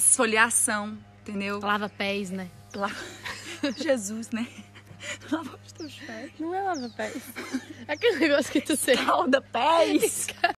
esfoliação, entendeu? Lava pés, né? Lava... Jesus, né? Lava os teus pés. Não é lava pés. É aquele negócio que tu sei. Calda pés.